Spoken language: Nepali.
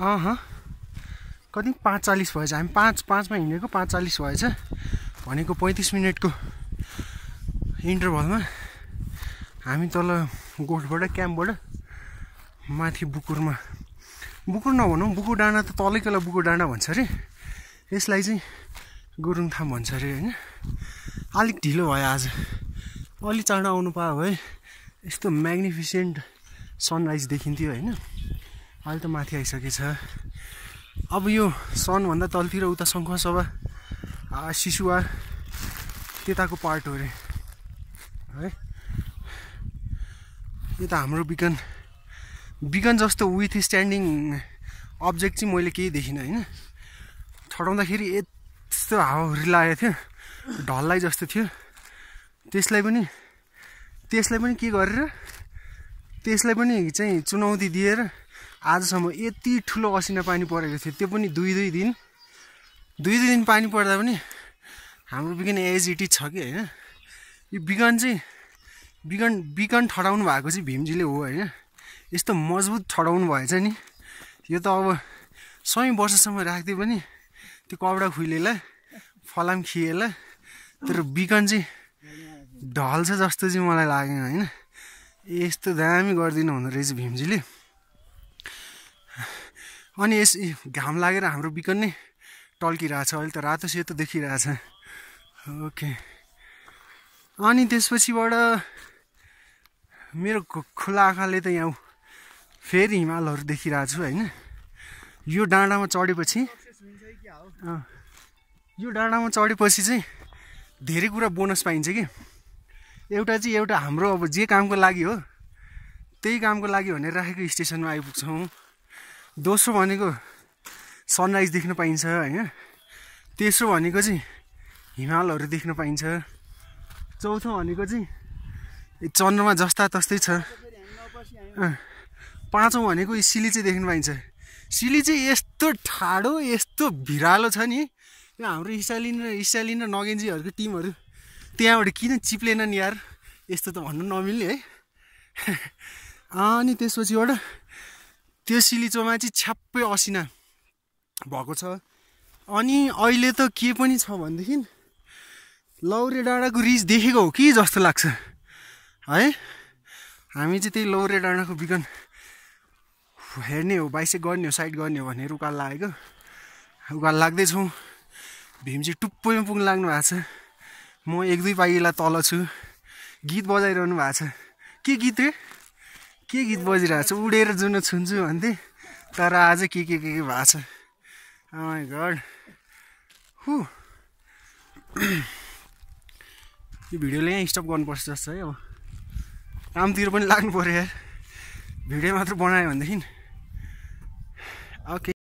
अँ कति पाँच चालिस भएछ हामी पाँच पाँचमा हिँडेको पाँच चालिस भएछ भनेको पैँतिस मिनटको इन्टरभलमा हामी तल गोठबाट क्याम्पबाट माथि बुकुरमा बुकुर नभनौँ बुकुर डाँडा त तलैकोलाई बुकुर डाँडा भन्छ अरे यसलाई चाहिँ गुरुङथाम भन्छ अरे होइन अलिक ढिलो भयो आज अलि चाँडो आउनु पायो भए यस्तो म्याग्निफिसेन्ट सनराइज देखिन्थ्यो होइन अहिले त माथि आइसकेछ अब यो सनभन्दा तलतिर उता सभा शिशुवा त्यताको पार्ट हो अरे है यो त हाम्रो बिकन बिकन जस्तो विथ स्ट्यान्डिङ अब्जेक्ट चाहिँ मैले केही देखिनँ होइन छटाउँदाखेरि यस्तो हावाहुरी लागेको थियो ढल्लाइ जस्तो थियो त्यसलाई पनि त्यसलाई पनि के गरेर त्यसलाई पनि चाहिँ चुनौती दिएर आजसम्म यति ठुलो असिना पानी परेको थियो त्यो पनि दुई दुई दिन दुई दुई दिन पानी पर्दा पनि हाम्रो बिगन एज छ कि होइन यो बिगन चाहिँ बिगन बिगन ठडाउनु भएको चाहिँ भीमजीले हो होइन यस्तो मजबुत ठडाउनु भएछ नि यो त अब सय वर्षसम्म राखिदियो पनि त्यो कपडा खुइलेला फलाम खिएला तर बिगन चाहिँ ढल्छ जस्तो चाहिँ मलाई लागेन होइन यस्तो दामी गरिदिनु हुँदो रहेछ भीमजीले अनि यस घाम लागेर हाम्रो बिकन नै टल्किरहेछ अहिले त रातो सेतो देखिरहेछ ओके अनि त्यसपछिबाट मेरो खुला आँखाले त यहाँ फेरि हिमालहरू देखिरहेको छु होइन यो डाँडामा चढेपछि यो डाँडामा चढेपछि चाहिँ धेरै कुरा बोनस पाइन्छ कि एउटा चाहिँ एउटा हाम्रो अब जे कामको लागि हो त्यही कामको लागि भनेर राखेको स्टेसनमा आइपुग्छौँ दोस्रो भनेको सनराइज देख्न पाइन्छ होइन तेस्रो भनेको चाहिँ हिमालहरू देख्न पाइन्छ चौथो भनेको चाहिँ चन्द्रमा जस्ता तस्तै छ पाँचौँ भनेको सिली चाहिँ देख्न पाइन्छ सिली चाहिँ यस्तो ठाडो यस्तो भिरालो छ नि हाम्रो इसालिन र इसालिन र नगेन्जीहरूको टिमहरू त्यहाँबाट किन चिप्लेनन् यार यस्तो त भन्नु नमिल्ने है अनि त्यसपछिबाट त्यो सिलिचोमा चाहिँ छ्याप्पै असिना भएको छ अनि अहिले त के पनि छ भनेदेखि लौरे डाँडाको रिज देखेको हो कि जस्तो लाग्छ है हामी चाहिँ त्यही लौरे डाँडाको बिगन हेर्ने हो बाइसेक गर्ने हो साइड गर्ने हो भनेर उकाल लागेको उकाल लाग्दैछौँ भीम चाहिँ टुप्पैमा पुग्नु लाग्नु भएको छ म एक दुई पाइला तल छु गीत बजाइरहनु भएको छ के गीत रे के गीत बजिरहेको छ उडेर जुन छुन्छु भन्थे तर आज के के के के भएको छ घर oh हु यो भिडियोले यहाँ स्टप गर्नुपर्छ जस्तो है अब कामतिर पनि लाग्नु पऱ्यो यार भिडियो मात्र बनायो भनेदेखि ओके